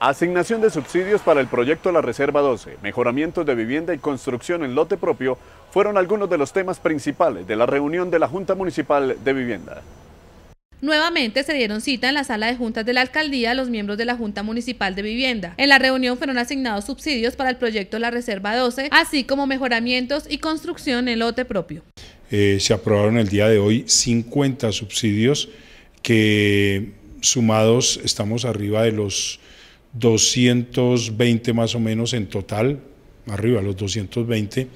Asignación de subsidios para el proyecto La Reserva 12, mejoramientos de vivienda y construcción en lote propio fueron algunos de los temas principales de la reunión de la Junta Municipal de Vivienda. Nuevamente se dieron cita en la sala de juntas de la alcaldía los miembros de la Junta Municipal de Vivienda. En la reunión fueron asignados subsidios para el proyecto La Reserva 12, así como mejoramientos y construcción en lote propio. Eh, se aprobaron el día de hoy 50 subsidios que sumados estamos arriba de los 220 más o menos en total, arriba los 220,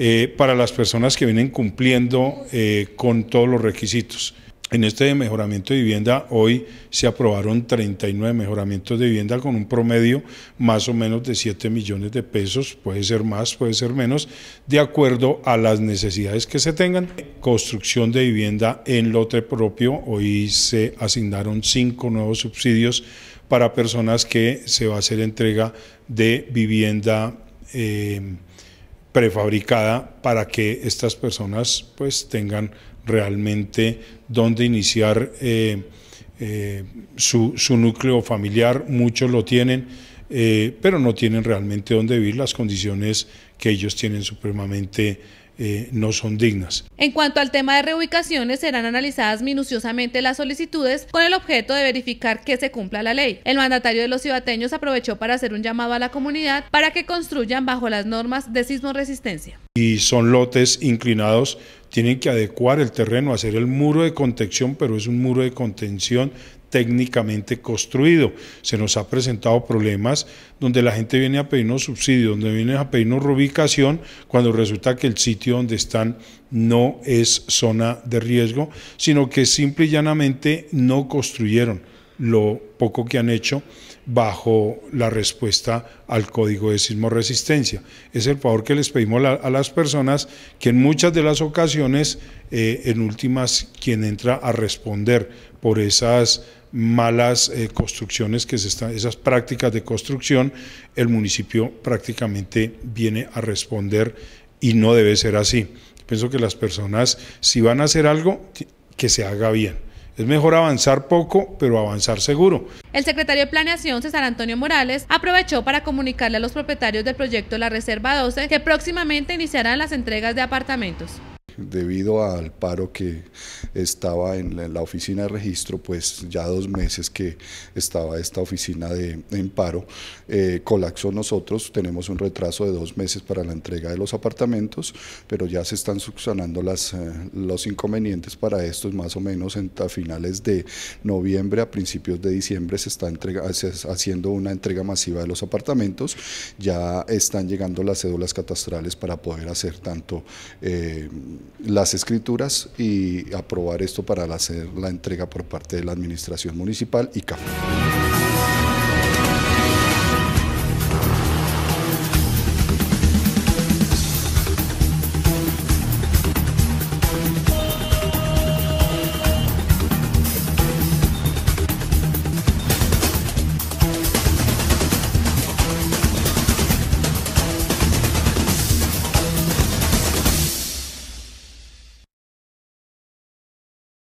eh, para las personas que vienen cumpliendo eh, con todos los requisitos. En este mejoramiento de vivienda hoy se aprobaron 39 mejoramientos de vivienda con un promedio más o menos de 7 millones de pesos, puede ser más, puede ser menos, de acuerdo a las necesidades que se tengan. Construcción de vivienda en lote propio, hoy se asignaron cinco nuevos subsidios para personas que se va a hacer entrega de vivienda eh, prefabricada para que estas personas pues tengan realmente donde iniciar eh, eh, su, su, núcleo familiar, muchos lo tienen, pero no tienen realmente dónde vivir las condiciones que ellos tienen supremamente eh, no son dignas. En cuanto al tema de reubicaciones, serán analizadas minuciosamente las solicitudes con el objeto de verificar que se cumpla la ley. El mandatario de los cibateños aprovechó para hacer un llamado a la comunidad para que construyan bajo las normas de sismo resistencia. Y son lotes inclinados, tienen que adecuar el terreno, hacer el muro de contención, pero es un muro de contención técnicamente construido. Se nos ha presentado problemas donde la gente viene a pedirnos subsidio, donde viene a pedirnos reubicación, cuando resulta que el sitio donde están no es zona de riesgo, sino que simple y llanamente no construyeron lo poco que han hecho bajo la respuesta al código de sismo resistencia. Es el favor que les pedimos a las personas que en muchas de las ocasiones, eh, en últimas, quien entra a responder por esas malas eh, construcciones que se están, esas prácticas de construcción, el municipio prácticamente viene a responder y no debe ser así. Pienso que las personas, si van a hacer algo, que se haga bien. Es mejor avanzar poco, pero avanzar seguro. El secretario de Planeación, César Antonio Morales, aprovechó para comunicarle a los propietarios del proyecto La Reserva 12 que próximamente iniciarán las entregas de apartamentos debido al paro que estaba en la, oficina de registro, pues ya dos meses que estaba esta oficina de, en paro, eh, colapsó nosotros, tenemos un retraso de dos meses para la entrega de los apartamentos, pero ya se están subsanando las, eh, los inconvenientes para estos, más o menos en, a finales de noviembre, a principios de diciembre se está entrega, haciendo una entrega masiva de los apartamentos, ya están llegando las cédulas catastrales para poder hacer tanto eh, las escrituras y aprobar esto para hacer la entrega por parte de la Administración Municipal y CAF.